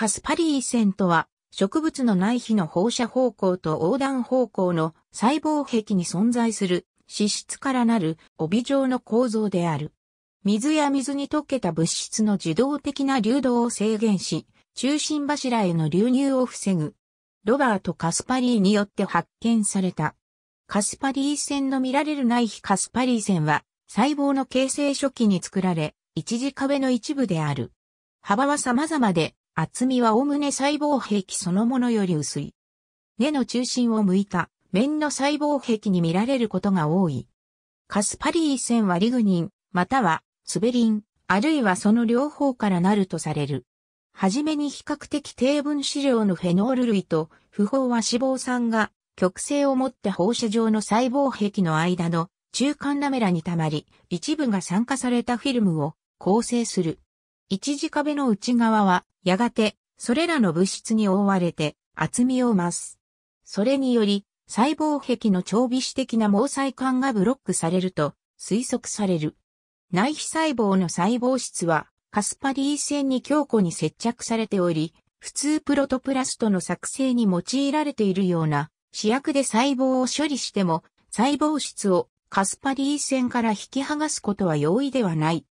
カスパリー線とは、植物の内皮の放射方向と横断方向の細胞壁に存在する脂質からなる帯状の構造である。水や水に溶けた物質の自動的な流動を制限し、中心柱への流入を防ぐ。ロバート・カスパリーによって発見された。カスパリー線の見られる内皮カスパリー線は、細胞の形成初期に作られ、一次壁の一部である。幅は様々で、厚みはおおむね細胞壁そのものより薄い。根の中心を向いた面の細胞壁に見られることが多い。カスパリー線はリグニン、またはスベリン、あるいはその両方からなるとされる。はじめに比較的低分子量のフェノール類と不飽和脂肪酸が極性を持って放射状の細胞壁の間の中間ラメラに溜まり、一部が酸化されたフィルムを構成する。一次壁の内側は、やがて、それらの物質に覆われて、厚みを増す。それにより、細胞壁の超微子的な毛細管がブロックされると推測される。内皮細胞の細胞質はカスパリー線に強固に接着されており、普通プロトプラストの作成に用いられているような試薬で細胞を処理しても細胞質をカスパリー線から引き剥がすことは容易ではない。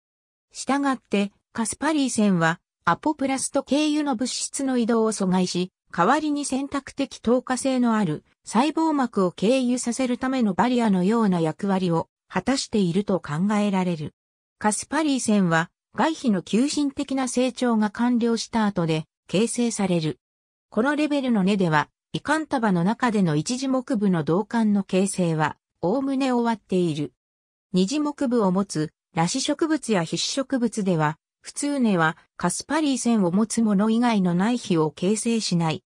したがってカスパリー線は、アポプラスト経由の物質の移動を阻害し、代わりに選択的透過性のある細胞膜を経由させるためのバリアのような役割を果たしていると考えられる。カスパリー線は外皮の急進的な成長が完了した後で形成される。このレベルの根では、胃管束の中での一次木部の導管の形成は、おおむね終わっている。二次木部を持つ、裸子植物や必植物では、普通根はカスパリー線を持つもの以外の内皮を形成しない。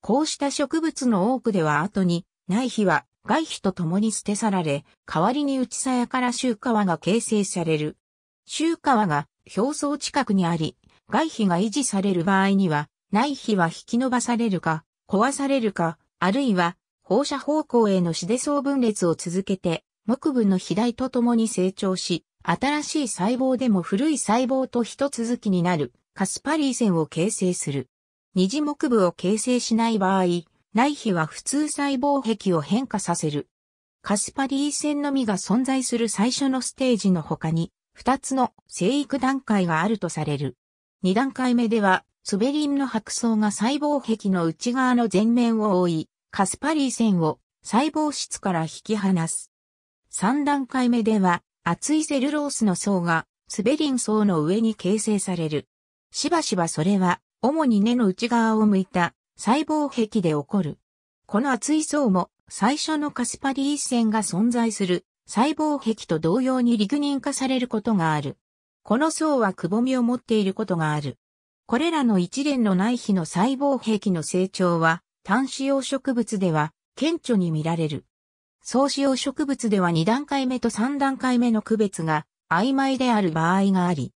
こうした植物の多くでは後に内皮は外皮と共に捨て去られ、代わりに内鞘から周皮が形成される。周皮が表層近くにあり、外皮が維持される場合には、内皮は引き伸ばされるか、壊されるか、あるいは放射方向への死で層分裂を続けて、木部の肥大と共に成長し、新しい細胞でも古い細胞と一続きになるカスパリー線を形成する。二次木部を形成しない場合、内皮は普通細胞壁を変化させる。カスパリー線のみが存在する最初のステージの他に、二つの生育段階があるとされる。二段階目では、スベリンの白層が細胞壁の内側の前面を覆い、カスパリー線を細胞質から引き離す。三段階目では、厚いセルロースの層がスベリン層の上に形成される。しばしばそれは、主に根の内側を向いた細胞壁で起こる。この厚い層も最初のカスパリー線が存在する細胞壁と同様にリグニン化されることがある。この層はくぼみを持っていることがある。これらの一連の内皮の細胞壁の成長は、単子葉植物では顕著に見られる。総使用植物では2段階目と3段階目の区別が曖昧である場合があり、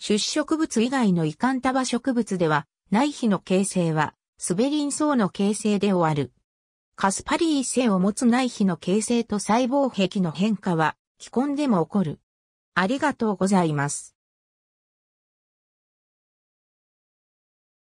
出植物以外の遺憾束植物では、内皮の形成は、スベリン層の形成で終わる。カスパリー性を持つ内皮の形成と細胞壁の変化は、既婚でも起こる。ありがとうございます。